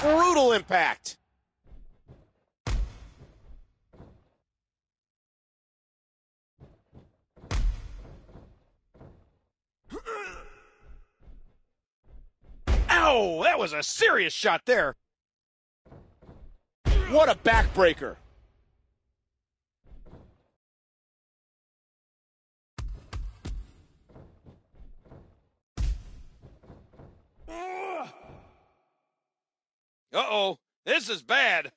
Brutal, impact. Ow! That was a serious shot there. What a backbreaker. Uh oh, this is bad.